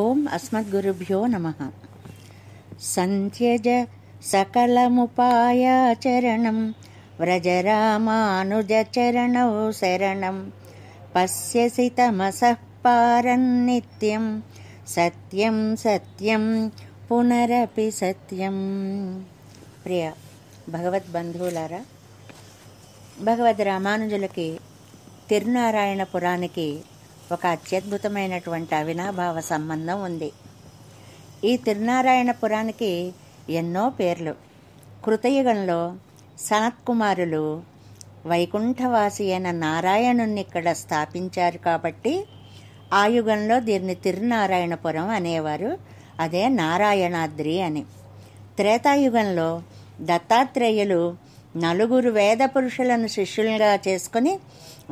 ओम् अस्मद्गुरुभ्यो नमः सन्त्यज सकलमुपायाचरणं व्रजरामानुजचरणौ शरणं पश्यसितमसः पारं नित्यं सत्यं सत्यं पुनरपि सत्यं प्रिय भगवद्बन्धुलार भगवद् रामानुजलके तिरुनारायणपुराणके ఒక అత్యద్భుతమైనటువంటి అవినాభావ సంబంధం ఉంది ఈ తిరునారాయణపురానికి ఎన్నో పేర్లు కృతయుగంలో సనత్కుమారులు వైకుంఠవాసి అయిన నారాయణుణ్ణి ఇక్కడ స్థాపించారు కాబట్టి ఆ యుగంలో దీన్ని తిరునారాయణపురం అనేవారు అదే నారాయణాద్రి అని త్రేతాయుగంలో దత్తాత్రేయులు నలుగురు వేద పురుషులను శిష్యులుగా చేసుకుని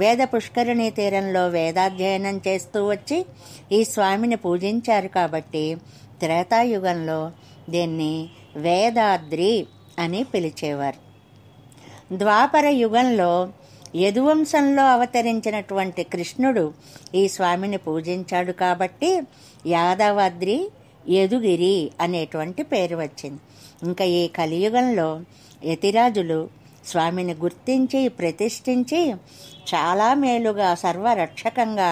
వేద పుష్కరిణి తీరంలో వేదాధ్యయనం చేస్తూ వచ్చి ఈ స్వామిని పూజించారు కాబట్టి త్రేతాయుగంలో దీన్ని వేదాద్రి అని పిలిచేవారు ద్వాపర యుగంలో యదువంశంలో అవతరించినటువంటి కృష్ణుడు ఈ స్వామిని పూజించాడు కాబట్టి యాదవాద్రి యదుగిరి అనేటువంటి పేరు వచ్చింది ఇంకా ఈ కలియుగంలో యతిరాజులు స్వామిని గుర్తించి ప్రతిష్ఠించి చాలా మేలుగా సర్వరక్షకంగా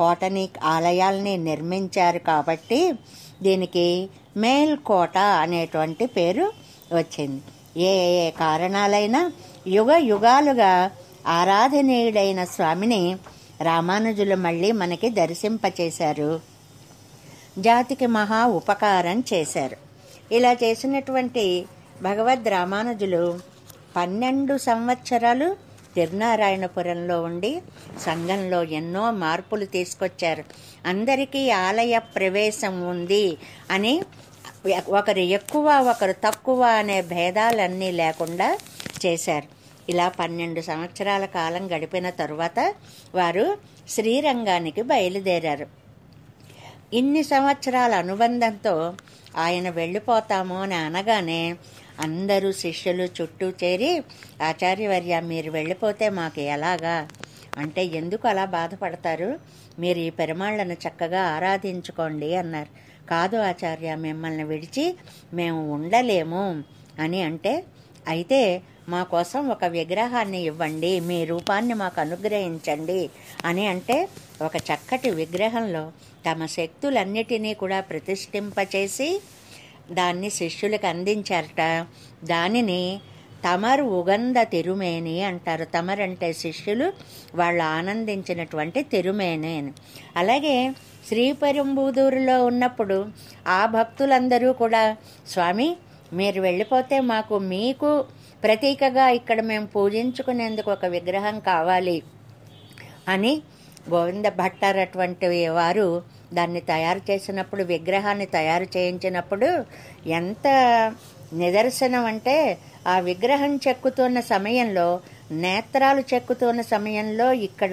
కోటని ఆలయాల్ని నిర్మించారు కాబట్టి దీనికి మేల్కోట అనేటువంటి పేరు వచ్చింది ఏ ఏ కారణాలైనా యుగ యుగాలుగా ఆరాధనీయుడైన స్వామిని రామానుజులు మళ్ళీ మనకి దర్శింపచేశారు జాతికి మహా ఉపకారం చేశారు ఇలా చేసినటువంటి భగవద్ రామానుజులు పన్నెండు సంవత్సరాలు తిరునారాయణపురంలో ఉండి సంఘంలో ఎన్నో మార్పులు తీసుకొచ్చారు అందరికీ ఆలయ ప్రవేశం ఉంది అని ఒకరు ఎక్కువ ఒకరు తక్కువ అనే భేదాలన్నీ లేకుండా చేశారు ఇలా పన్నెండు సంవత్సరాల కాలం గడిపిన తరువాత వారు శ్రీరంగానికి బయలుదేరారు ఇన్ని సంవత్సరాల అనుబంధంతో ఆయన వెళ్ళిపోతాము అని అనగానే అందరూ శిష్యులు చుట్టూ చేరి ఆచార్యవర్య మీరు వెళ్ళిపోతే మాకు ఎలాగా అంటే ఎందుకు అలా బాధపడతారు మీరు ఈ పెరుమాళ్లను చక్కగా ఆరాధించుకోండి అన్నారు కాదు ఆచార్య మిమ్మల్ని విడిచి మేము ఉండలేము అని అంటే అయితే మా కోసం ఒక విగ్రహాన్ని ఇవ్వండి మీ రూపాన్ని మాకు అనుగ్రహించండి అని అంటే ఒక చక్కటి విగ్రహంలో తమ శక్తులన్నిటినీ కూడా ప్రతిష్ఠింపచేసి దాన్ని శిష్యులకు అందించారట దానిని తమరు ఉగంధ తెరుమేని అంటారు అంటే శిష్యులు వాళ్ళు ఆనందించినటువంటి తెరుమేని అని అలాగే శ్రీపెరుంబూదూరులో ఉన్నప్పుడు ఆ భక్తులందరూ కూడా స్వామి మీరు వెళ్ళిపోతే మాకు మీకు ప్రతీకగా ఇక్కడ మేము పూజించుకునేందుకు ఒక విగ్రహం కావాలి అని గోవింద భట్టారటువంటి వారు దాన్ని తయారు చేసినప్పుడు విగ్రహాన్ని తయారు చేయించినప్పుడు ఎంత నిదర్శనం అంటే ఆ విగ్రహం చెక్కుతున్న సమయంలో నేత్రాలు చెక్కుతున్న సమయంలో ఇక్కడ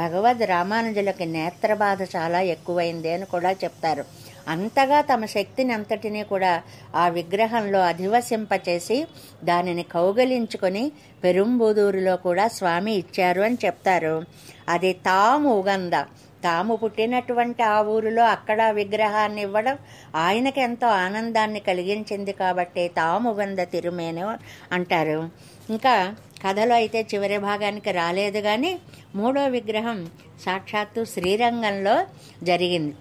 భగవద్ రామానుజులకి నేత్రబాధ చాలా ఎక్కువైంది అని కూడా చెప్తారు అంతగా తమ శక్తిని అంతటినీ కూడా ఆ విగ్రహంలో అధివసింపచేసి దానిని కౌగలించుకొని పెరుంబూదూరులో కూడా స్వామి ఇచ్చారు అని చెప్తారు అది తాము ఉగంద తాము పుట్టినటువంటి ఆ ఊరిలో అక్కడ విగ్రహాన్ని ఇవ్వడం ఆయనకి ఎంతో ఆనందాన్ని కలిగించింది కాబట్టి తాము వంద తిరుమేను అంటారు ఇంకా కథలో అయితే చివరి భాగానికి రాలేదు కానీ మూడో విగ్రహం సాక్షాత్తు శ్రీరంగంలో జరిగింది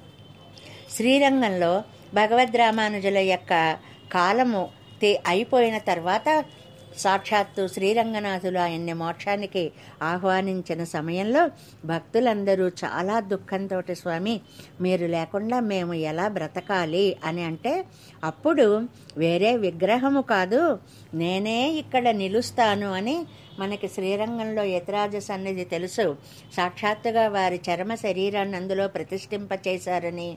శ్రీరంగంలో భగవద్ రామానుజుల యొక్క కాలము అయిపోయిన తర్వాత సాక్షాత్తు శ్రీరంగనాథులు ఆయన్ని మోక్షానికి ఆహ్వానించిన సమయంలో భక్తులందరూ చాలా దుఃఖంతో స్వామి మీరు లేకుండా మేము ఎలా బ్రతకాలి అని అంటే అప్పుడు వేరే విగ్రహము కాదు నేనే ఇక్కడ నిలుస్తాను అని మనకి శ్రీరంగంలో యతిరాజ సన్నిధి తెలుసు సాక్షాత్తుగా వారి చర్మ శరీరాన్ని అందులో ప్రతిష్ఠింపచేశారని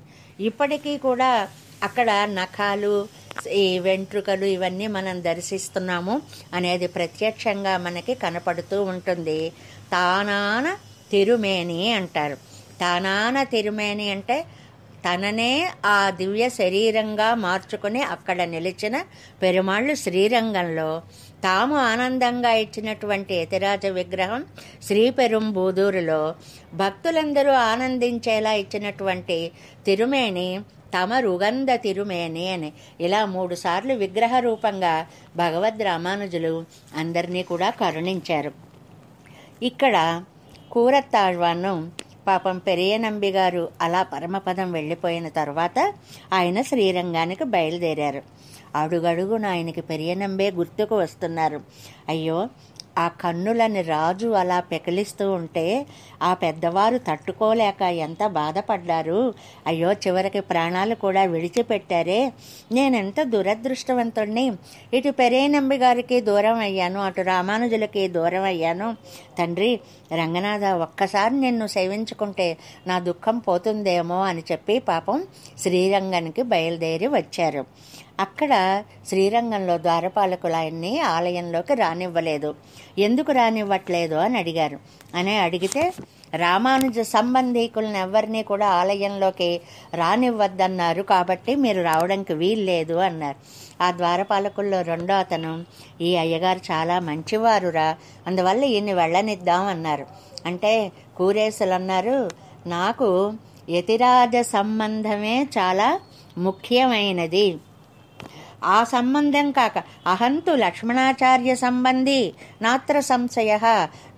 ఇప్పటికీ కూడా అక్కడ నఖాలు ఈ వెంట్రుకలు ఇవన్నీ మనం దర్శిస్తున్నాము అనేది ప్రత్యక్షంగా మనకి కనపడుతూ ఉంటుంది తానాన తిరుమేని అంటారు తానాన తిరుమేని అంటే తననే ఆ దివ్య శరీరంగా మార్చుకుని అక్కడ నిలిచిన పెరుమాళ్ళు శ్రీరంగంలో తాము ఆనందంగా ఇచ్చినటువంటి యతిరాజ విగ్రహం శ్రీ పెరుంబూదూరులో భక్తులందరూ ఆనందించేలా ఇచ్చినటువంటి తిరుమేని తమరుగంధ తిరుమేనే అని ఇలా మూడుసార్లు విగ్రహ రూపంగా భగవద్ రామానుజులు అందరినీ కూడా కరుణించారు ఇక్కడ కూరత్తాళ్వాను పాపం పెరియనంబి గారు అలా పరమపదం వెళ్ళిపోయిన తర్వాత ఆయన శ్రీరంగానికి బయలుదేరారు అడుగడుగున ఆయనకి నంబే గుర్తుకు వస్తున్నారు అయ్యో ఆ కన్నులని రాజు అలా పెకిలిస్తూ ఉంటే ఆ పెద్దవారు తట్టుకోలేక ఎంత బాధపడ్డారు అయ్యో చివరికి ప్రాణాలు కూడా విడిచిపెట్టారే నేనెంత దురదృష్టవంతుణ్ణి ఇటు పెరేనంబి గారికి దూరం అయ్యాను అటు రామానుజులకి దూరం అయ్యాను తండ్రి రంగనాథ ఒక్కసారి నిన్ను సేవించుకుంటే నా దుఃఖం పోతుందేమో అని చెప్పి పాపం శ్రీరంగానికి బయలుదేరి వచ్చారు అక్కడ శ్రీరంగంలో ద్వారపాలకులు ఆయన్ని ఆలయంలోకి రానివ్వలేదు ఎందుకు రానివ్వట్లేదు అని అడిగారు అని అడిగితే రామానుజ సంబంధీకులను ఎవరిని కూడా ఆలయంలోకి రానివ్వద్దన్నారు కాబట్టి మీరు రావడానికి వీల్లేదు అన్నారు ఆ ద్వారపాలకుల్లో రెండో అతను ఈ అయ్యగారు చాలా మంచివారురా అందువల్ల ఈయన్ని వెళ్ళనిద్దాం అన్నారు అంటే కూరేసులు అన్నారు నాకు యతిరాజ సంబంధమే చాలా ముఖ్యమైనది ఆ సంబంధం కాక అహంతు లక్ష్మణాచార్య సంబంధి నాత్ర సంశయ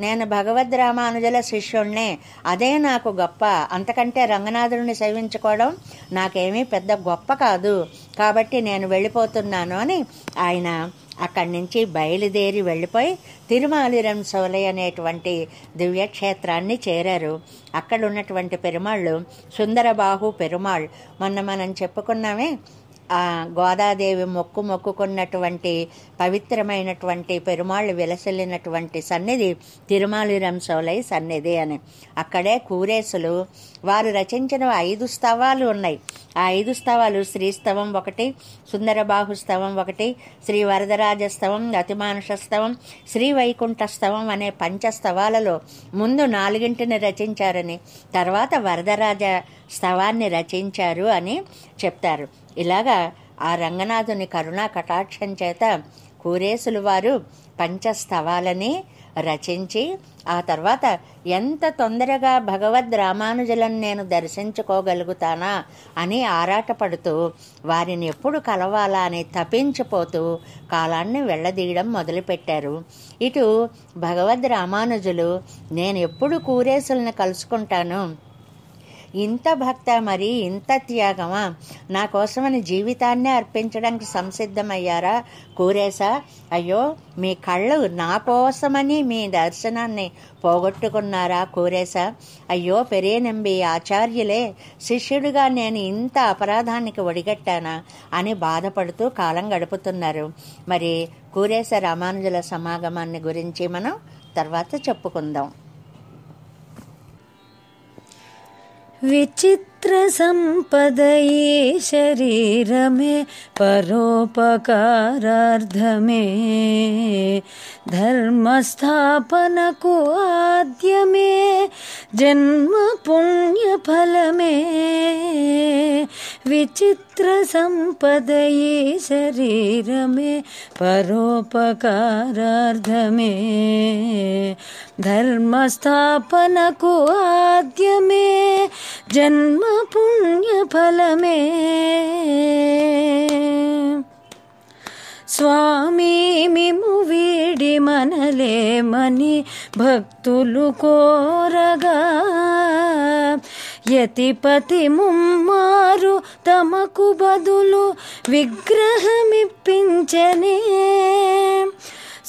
నేను భగవద్ రామానుజల శిష్యుణ్ణే అదే నాకు గొప్ప అంతకంటే రంగనాథుడిని సేవించుకోవడం నాకేమీ పెద్ద గొప్ప కాదు కాబట్టి నేను వెళ్ళిపోతున్నాను అని ఆయన అక్కడి నుంచి బయలుదేరి వెళ్ళిపోయి తిరుమాలిరం సోలై అనేటువంటి దివ్యక్షేత్రాన్ని చేరారు అక్కడ ఉన్నటువంటి పెరుమాళ్ళు సుందరబాహు పెరుమాళ్ మొన్న మనం చెప్పుకున్నామే గోదాదేవి మొక్కు మొక్కుకున్నటువంటి పవిత్రమైనటువంటి పెరుమాళ్ళు విలసిల్లినటువంటి సన్నిధి తిరుమాలిరంశౌలై సన్నిధి అని అక్కడే కూరేసులు వారు రచించిన ఐదు స్తవాలు ఉన్నాయి ఆ ఐదు స్తవాలు శ్రీస్తవం ఒకటి సుందరబాహు స్తవం ఒకటి శ్రీ వరదరాజస్తవం స్తవం అతిమానుష స్తవం శ్రీ వైకుంఠ అనే పంచస్తవాలలో ముందు నాలుగింటిని రచించారని తర్వాత వరదరాజ స్తవాన్ని రచించారు అని చెప్తారు ఇలాగా ఆ రంగనాథుని కరుణా కటాక్షం చేత కూరేసులు వారు పంచస్తవాలని రచించి ఆ తర్వాత ఎంత తొందరగా భగవద్ రామానుజులను నేను దర్శించుకోగలుగుతానా అని ఆరాటపడుతూ వారిని ఎప్పుడు కలవాలా అని తపించిపోతూ కాలాన్ని వెళ్ళదీయడం మొదలుపెట్టారు ఇటు భగవద్ రామానుజులు నేను ఎప్పుడు కూరేసులను కలుసుకుంటాను ఇంత భక్త మరి ఇంత త్యాగమా నా కోసమని జీవితాన్నే అర్పించడానికి సంసిద్ధమయ్యారా కూరేశా అయ్యో మీ కళ్ళు నా కోసమని మీ దర్శనాన్ని పోగొట్టుకున్నారా కూరేశా అయ్యో పెరేనంబి ఆచార్యులే శిష్యుడిగా నేను ఇంత అపరాధానికి ఒడిగట్టానా అని బాధపడుతూ కాలం గడుపుతున్నారు మరి కూరేశ రామానుజుల సమాగమాన్ని గురించి మనం తర్వాత చెప్పుకుందాం विचित्र विचित्रसम्पदये शरीरमे परोपकारार्धमे धर्मस्थापनको आद्य मे जन्म पुण्यफलमे विचित्रसम्पदये शरीरमे परोपकारार्धमे धर्मस्थापनको आद्य मे జన్మ పుణ్య ఫలమే స్వామి మిము వీడి మని భక్తులు కోరగా యతిపతి ముమ్మారు తమకు బదులు విగ్రహమిప్పించనే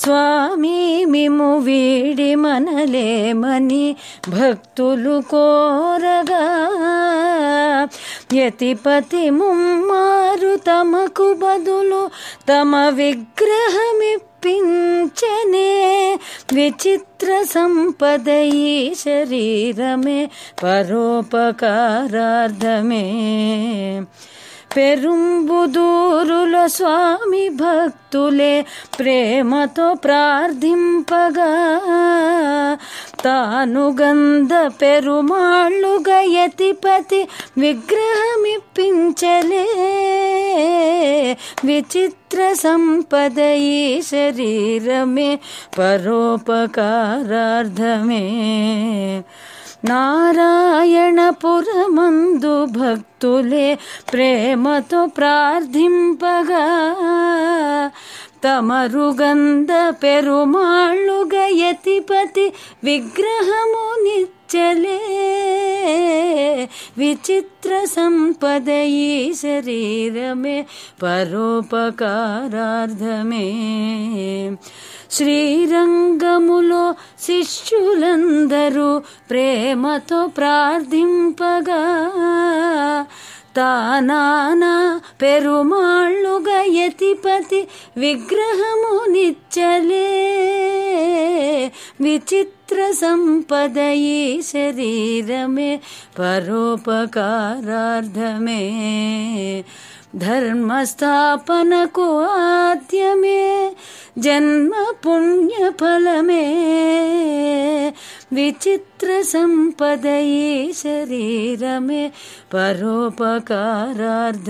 స్వామి మిము వీడి మనలేమని భక్తులు కోరగా యతిపతి ముమ్మారు తమకు బదులు తమ విగ్రహమి పించనే విచిత్ర సంపదయీ శరీరమే పరోపకారార్థమే పెరుంబుదూరుల స్వామి భక్తులే ప్రేమతో ప్రార్థింపగా తానుగంధ పెరుమాళ్ళు గయతిపతి విగ్రహమిప్పించలే విచిత్ర సంపద ఈ శరీరమే పరోపకారార్థమే नारायणपुरमन्दु भक्तुले प्रेमतो प्रार्थिम्पग तमरुगन्ध पेरुमाळुगयतिपति विग्रहमुनि चले विचित्रसम्पदयी शरीर मे परोपकारार्ध मे श्रीरङ्गमुलो शिष्युलन्दरु प्रेमतो प्रार्धिंपगा नाना पेरुमाळुगयति पति विग्रहमुनिचले विचित्रसम्पदये शरीर मे परोपकारार्ध मे आद्य मे जन्म मे विचित्रसम्पदये शरीर मे परोपकारार्ध